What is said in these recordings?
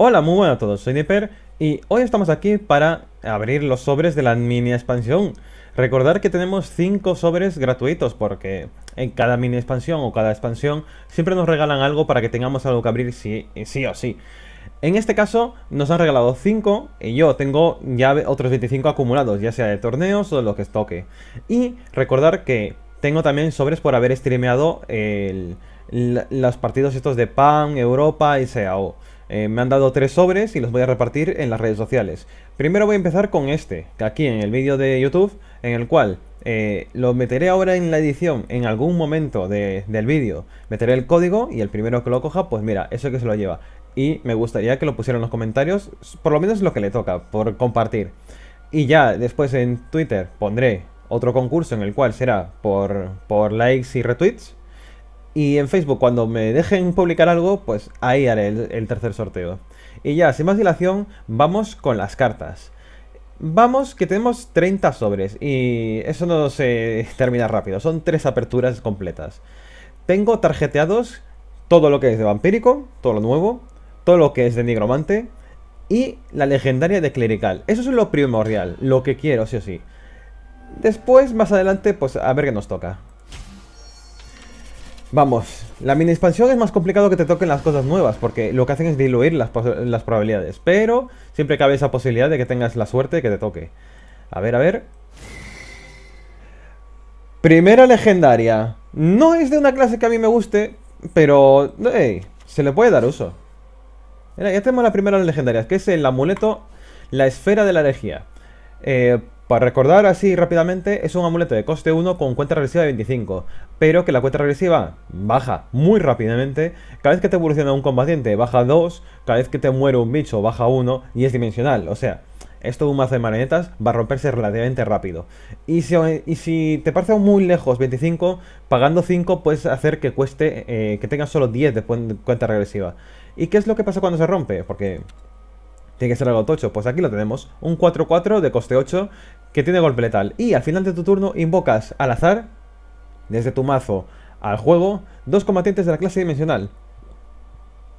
Hola, muy buenas a todos, soy Nipper y hoy estamos aquí para abrir los sobres de la mini expansión. Recordar que tenemos 5 sobres gratuitos porque en cada mini expansión o cada expansión siempre nos regalan algo para que tengamos algo que abrir sí, eh, sí o sí. En este caso nos han regalado 5 y yo tengo ya otros 25 acumulados, ya sea de torneos o de lo que toque. Y recordar que tengo también sobres por haber streameado los partidos estos de PAN, Europa y seo eh, me han dado tres sobres y los voy a repartir en las redes sociales. Primero voy a empezar con este, que aquí en el vídeo de YouTube, en el cual eh, lo meteré ahora en la edición, en algún momento del vídeo. Meteré el código y el primero que lo coja, pues mira, eso que se lo lleva. Y me gustaría que lo pusieran en los comentarios, por lo menos lo que le toca, por compartir. Y ya después en Twitter pondré otro concurso en el cual será por likes y retweets. Y en Facebook, cuando me dejen publicar algo, pues ahí haré el, tercer sorteo. Y ya, sin más dilación, vamos con las cartas. Vamos, que tenemos 30 sobres y eso no se termina rápido, son tres aperturas completas. Tengo tarjeteados todo lo que es de vampírico, todo lo nuevo, todo lo que es de nigromante y la legendaria de clerical. Eso es lo primordial, lo que quiero, sí o sí. Después, más adelante, pues a ver qué nos toca. Vamos, la mini expansión es más complicado que te toquen las cosas nuevas, porque lo que hacen es diluir las, probabilidades, pero siempre cabe esa posibilidad de que tengas la suerte de que te toque. A ver, a ver. Primera legendaria. No es de una clase que a mí me guste, pero... se le puede dar uso. Mira, ya tenemos la primera legendaria, que es el amuleto, la esfera de la herejía. Eh, para recordar así rápidamente, es un amuleto de coste 1 con cuenta regresiva de 25, pero que la cuenta regresiva baja muy rápidamente, cada vez que te evoluciona un combatiente baja 2, cada vez que te muere un bicho baja 1 y es dimensional, o sea, esto de un mazo de marionetas va a romperse relativamente rápido. Y si, te parece muy lejos 25, pagando 5 puedes hacer que cueste, eh, que tengas solo 10 de cuenta regresiva. ¿Y qué es lo que pasa cuando se rompe? Porque tiene que ser algo tocho. Pues aquí lo tenemos. Un 4-4 de coste 8 que tiene golpe letal. Y al final de tu turno invocas al azar, desde tu mazo al juego, dos combatientes de la clase dimensional.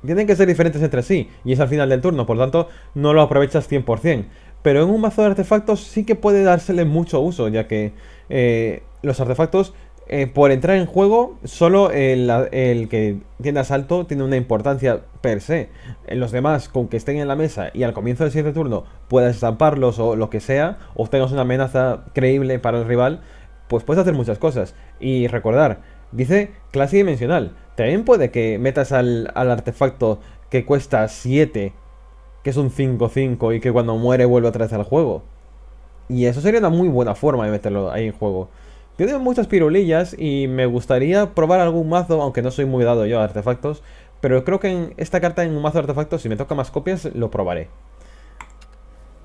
Tienen que ser diferentes entre sí, y es al final del turno, por lo tanto no lo aprovechas 100%. Pero en un mazo de artefactos sí que puede dársele mucho uso, ya que eh, los artefactos eh, por entrar en juego, solo el, que tiene asalto tiene una importancia per se. Eh, los demás, con que estén en la mesa y al comienzo del siguiente turno puedas estamparlos o lo que sea, o tengas una amenaza creíble para el rival, pues puedes hacer muchas cosas. Y recordar, dice clase dimensional. También puede que metas al, al artefacto que cuesta 7, que es un 5-5 y que cuando muere vuelve otra vez al juego. Y eso sería una muy buena forma de meterlo ahí en juego tengo muchas pirulillas y me gustaría probar algún mazo, aunque no soy muy dado yo a artefactos. Pero creo que en esta carta en un mazo de artefactos, si me toca más copias, lo probaré.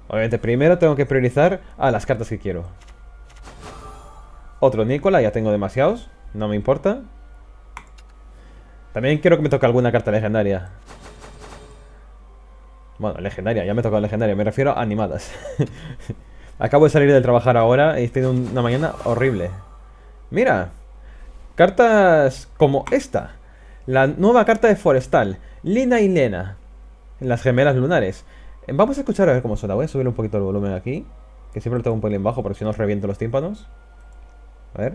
Obviamente, primero tengo que priorizar a las cartas que quiero. Otro Nicola, ya tengo demasiados. No me importa. También quiero que me toque alguna carta legendaria. Bueno, legendaria, ya me toca legendaria, me refiero a animadas. Acabo de salir del trabajar ahora y estoy tenido una mañana horrible. Mira, cartas como esta. La nueva carta de Forestal, Lina y Lena, las gemelas lunares. Eh, vamos a escuchar a ver cómo suena. Voy a subir un poquito el volumen aquí, que siempre lo tengo un en bajo porque si no os reviento los tímpanos. A ver.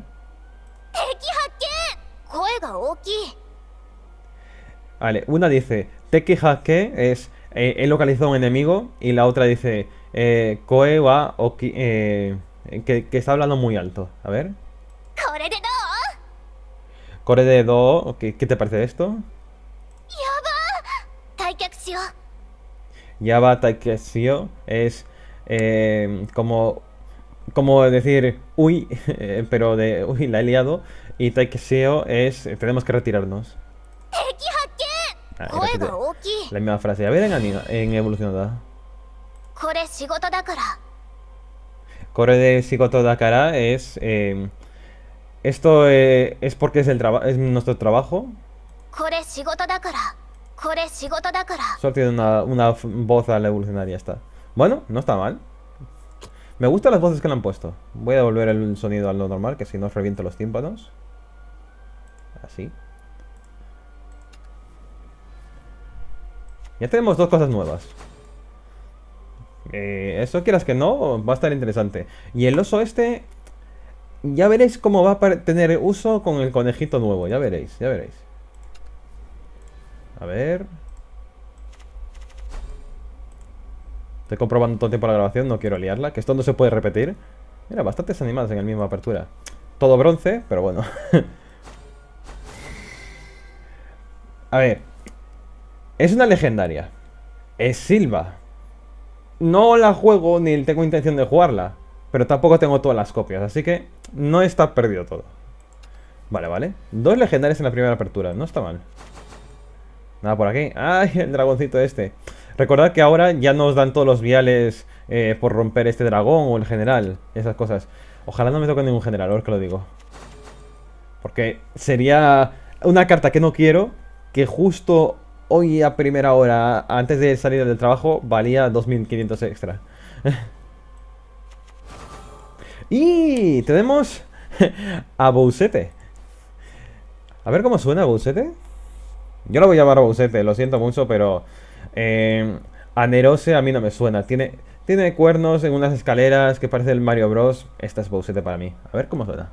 Vale, una dice tekihake es eh, he localizado un enemigo y la otra dice eh, Koe Oki eh, que está hablando muy alto. A ver. Core de Do. ¿Qué, te parece esto? Yaba Taikesio es eh, como, como decir uy, eh, pero de uy, la he liado. Y Taikesio es eh, tenemos que retirarnos. Ah, la misma frase. A ver en, en evolucionada. Core de Shigoto Dakara es em, esto eh, es porque es, el es nuestro trabajo. Solo tiene una, voz a la evolucionaria está Bueno, no está mal. Me gustan las voces que le han puesto. Voy a devolver el sonido al lo normal, que si no reviento los tímpanos. Así. Ya tenemos dos cosas nuevas. Eh, eso quieras que no, va a estar interesante. Y el oso este ya veréis cómo va a tener uso con el conejito nuevo. Ya veréis, ya veréis. A ver. Estoy comprobando todo el tiempo la grabación, no quiero liarla. Que esto no se puede repetir. Mira, bastantes animales en la misma apertura. Todo bronce, pero bueno. a ver. Es una legendaria. Es Silva. No la juego ni tengo intención de jugarla. Pero tampoco tengo todas las copias, así que no está perdido todo. Vale, vale. Dos legendarios en la primera apertura, no está mal. Nada por aquí. ¡Ay, el dragoncito este! Recordad que ahora ya nos dan todos los viales eh, por romper este dragón o el general, esas cosas. Ojalá no me toque ningún general, ahora que lo digo. Porque sería una carta que no quiero, que justo hoy a primera hora, antes de salir del trabajo, valía 2.500 extra. Y tenemos a Bousete. A ver cómo suena Bousete. Yo lo voy a llamar Bousete, lo siento mucho, pero... Eh, a a mí no me suena. Tiene, tiene cuernos en unas escaleras que parece el Mario Bros. Esta es Bousete para mí. A ver cómo suena.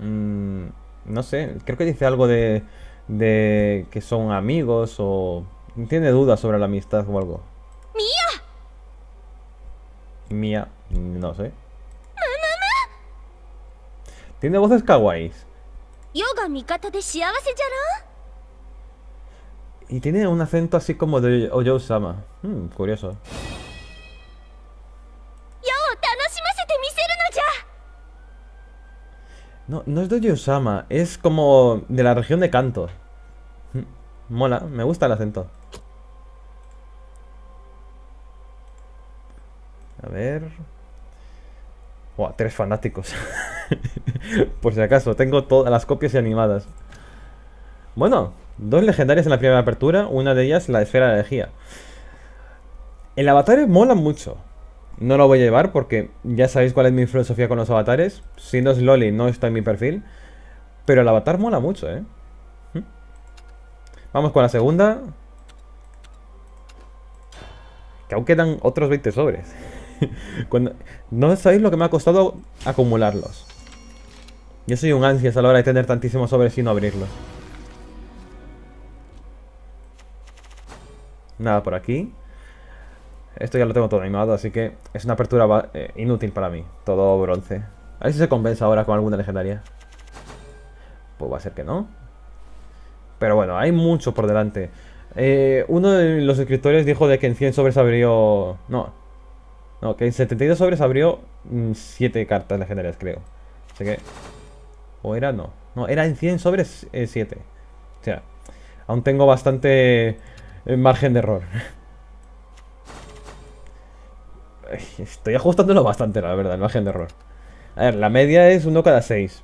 Mm, no sé, creo que dice algo de, de que son amigos o tiene dudas sobre la amistad o algo. ¡Mía! Mía, no sé. Tiene voces kawaiis. Y tiene un acento así como de Oyo-sama. Hmm, curioso. No, no es de oyo es como de la región de Kanto. Hmm, mola, me gusta el acento. A ver. Buah, tres fanáticos. Por si acaso, tengo todas las copias y animadas. Bueno, dos legendarias en la primera apertura, una de ellas la esfera de energía. El avatar mola mucho. No lo voy a llevar porque ya sabéis cuál es mi filosofía con los avatares. Si no es Loli, no está en mi perfil. Pero el avatar mola mucho, ¿eh? ¿Mm? Vamos con la segunda. Que aún quedan otros 20 sobres. no sabéis lo que me ha costado acumularlos. Yo soy un ansias a la hora de tener tantísimos sobres y no abrirlos. Nada por aquí. Esto ya lo tengo todo animado, así que es una apertura eh, inútil para mí. Todo bronce. A ver si se compensa ahora con alguna legendaria. Pues va a ser que no. Pero bueno, hay mucho por delante. Eh, uno de los escritores dijo de que en 100 sobres abrió... No, no, que en 72 sobres abrió 7 mm, cartas legendarias, creo. O era, no. No, era en 100 sobres 7. Eh, o sea, aún tengo bastante eh, margen de error. Estoy ajustándolo bastante, la verdad, el margen de error. A ver, la media es uno cada 6.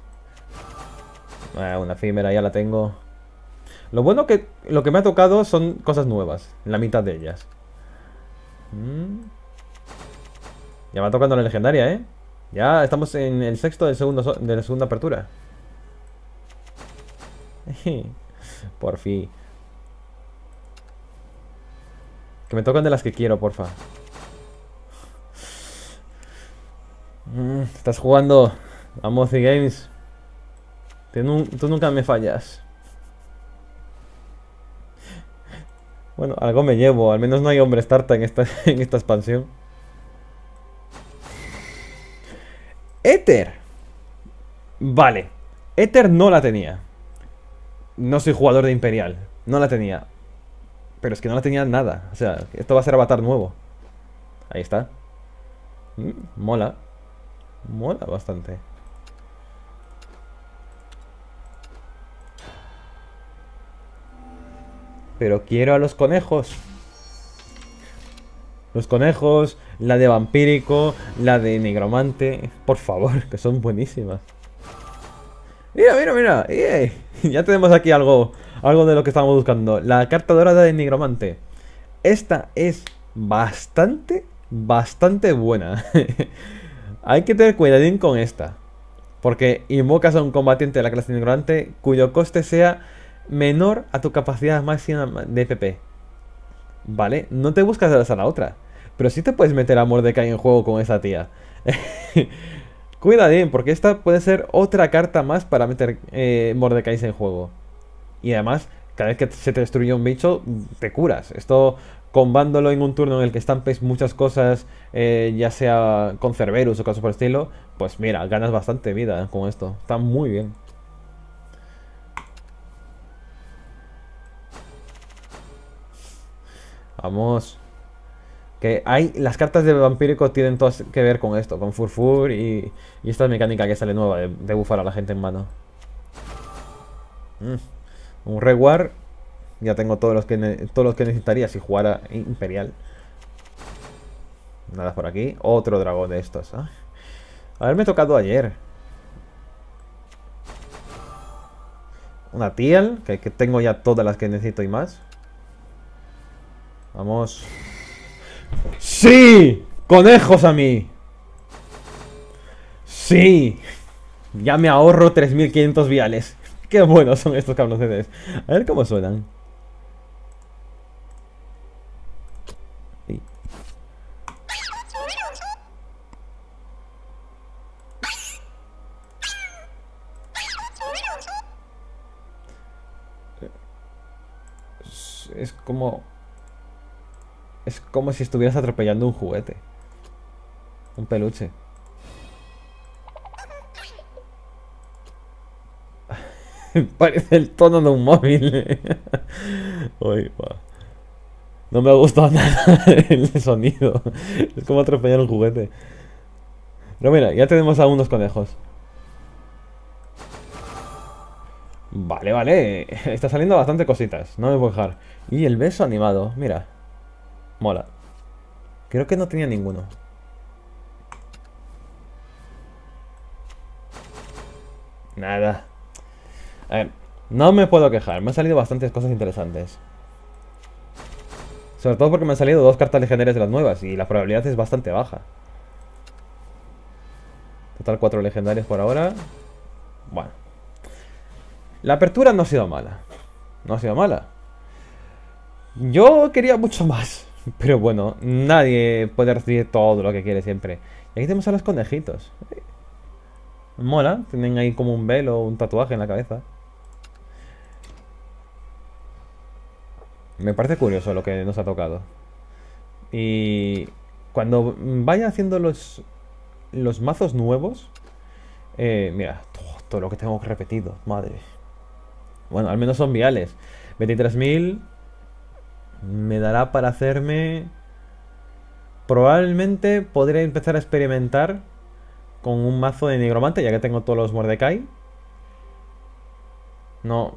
Ah, una efímera ya la tengo. Lo bueno que lo que me ha tocado son cosas nuevas. La mitad de ellas. Mmm ya va tocando la legendaria, ¿eh? Ya estamos en el sexto del segundo de la segunda apertura. por fin. Que me tocan de las que quiero, porfa. Mm, estás jugando a Mozi Games. tú nunca me fallas. Bueno, algo me llevo. Al menos no hay hombre starta en esta, en esta expansión. Ether. Vale. Ether no la tenía. No soy jugador de Imperial. No la tenía. Pero es que no la tenía nada. O sea, esto va a ser avatar nuevo. Ahí está. Mm, mola. Mola bastante. Pero quiero a los conejos los conejos, la de vampírico, la de nigromante, Por favor, que son buenísimas. Mira, mira, mira. Ya tenemos aquí algo, algo de lo que estamos buscando. La carta dorada de nigromante. Esta es bastante, bastante buena. Hay que tener cuidadín con esta. Porque invocas a un combatiente de la clase nigromante cuyo coste sea menor a tu capacidad máxima de PP. ¿Vale? No te buscas de a la otra. Pero sí te puedes meter a Mordecai en juego con esa tía. Cuidadín, porque esta puede ser otra carta más para meter eh, Mordecai en juego. Y además, cada vez que se te destruye un bicho, te curas. Esto combándolo en un turno en el que estampes muchas cosas, eh, ya sea con Cerberus o cosas por estilo, pues mira, ganas bastante vida eh, con esto. Está muy bien. Vamos. Que hay, las cartas de vampírico tienen todas que ver con esto, con Furfur y, y esta mecánica que sale nueva de, bufar a la gente en mano. Mm. Un reward. Ya tengo todos los que, todos los que necesitaría si jugara Imperial. Nada por aquí. Otro dragón de estos. ¿ah? me Haberme tocado ayer. Una tiel, que tengo ya todas las que necesito y más. Vamos. ¡Sí! ¡Conejos a mí! ¡Sí! Ya me ahorro 3500 viales. Qué buenos son estos cabrones. A ver cómo suenan. Es como... Es como si estuvieras atropellando un juguete. Un peluche. Parece el tono de un móvil. No me ha gustado nada el sonido. Es como atropellar un juguete. Pero mira, ya tenemos a unos conejos. Vale, vale. Está saliendo bastante cositas. No me voy a dejar. Y el beso animado, mira. Mola. Creo que no tenía ninguno. Nada. A ver, no me puedo quejar. Me han salido bastantes cosas interesantes. Sobre todo porque me han salido dos cartas legendarias de las nuevas y la probabilidad es bastante baja. Total cuatro legendarias por ahora. Bueno. La apertura no ha sido mala. No ha sido mala. Yo quería mucho más. Pero bueno, nadie puede recibir todo lo que quiere siempre. Y aquí tenemos a los conejitos. Mola, tienen ahí como un velo, o un tatuaje en la cabeza. Me parece curioso lo que nos ha tocado. Y cuando vaya haciendo los, los mazos nuevos... Eh, mira, todo, todo, lo que tengo repetido, madre. Bueno, al menos son viales. 23.000 me dará para hacerme... Probablemente podré empezar a experimentar con un mazo de negromante, ya que tengo todos los Mordecai. No.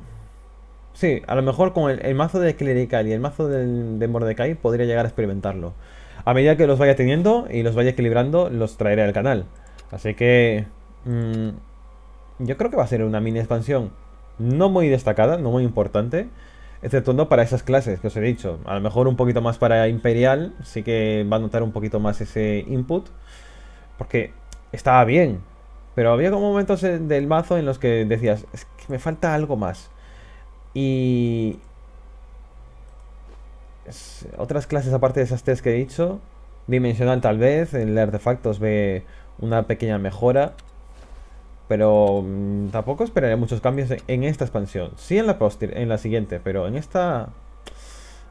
Sí, a lo mejor con el, mazo de Clerical y el mazo de Mordecai podría llegar a experimentarlo. A medida que los vaya teniendo y los vaya equilibrando, los traeré al canal. Así que... Mm, yo creo que va a ser una mini expansión no muy destacada, no muy importante exceptuando para esas clases que os he dicho. A lo mejor un poquito más para Imperial, sí que va a notar un poquito más ese input, porque estaba bien, pero había como momentos del mazo en los que decías, es que me falta algo más. Y... Otras clases aparte de esas tres que he dicho, Dimensional tal vez, en el artefactos ve una pequeña mejora. Pero mm, tampoco esperaré muchos cambios en, esta expansión. Sí en la, en la siguiente, pero en esta...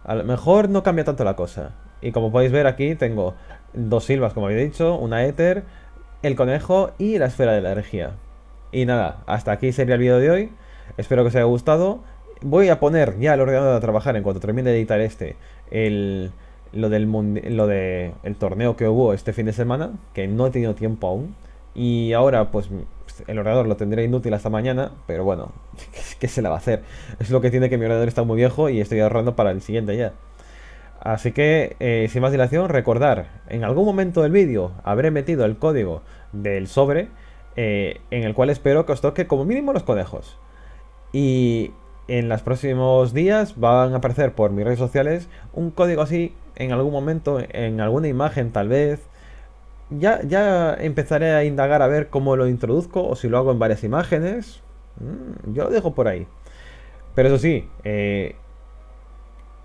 A lo mejor no cambia tanto la cosa. Y como podéis ver aquí tengo dos silvas, como había dicho, una éter, el conejo y la esfera de la energía. Y nada, hasta aquí sería el vídeo de hoy. Espero que os haya gustado. Voy a poner ya el ordenador a trabajar en cuanto termine de editar este, el, lo del lo de, torneo que hubo este fin de semana, que no he tenido tiempo aún. Y ahora pues el ordenador lo tendré inútil hasta mañana, pero bueno, ¿qué se la va a hacer? Es lo que tiene que mi ordenador está muy viejo y estoy ahorrando para el siguiente ya. Así que, eh, sin más dilación, recordar, en algún momento del vídeo habré metido el código del sobre eh, en el cual espero que os toque como mínimo los conejos. Y en los próximos días van a aparecer por mis redes sociales un código así en algún momento, en alguna imagen tal vez, ya, ya empezaré a indagar a ver cómo lo introduzco o si lo hago en varias imágenes. Mm, yo lo dejo por ahí. Pero eso sí, eh,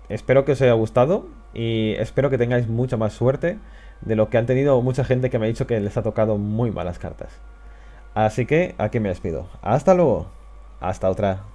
espero que os haya gustado y espero que tengáis mucha más suerte de lo que han tenido mucha gente que me ha dicho que les ha tocado muy malas cartas. Así que aquí me despido. Hasta luego. Hasta otra.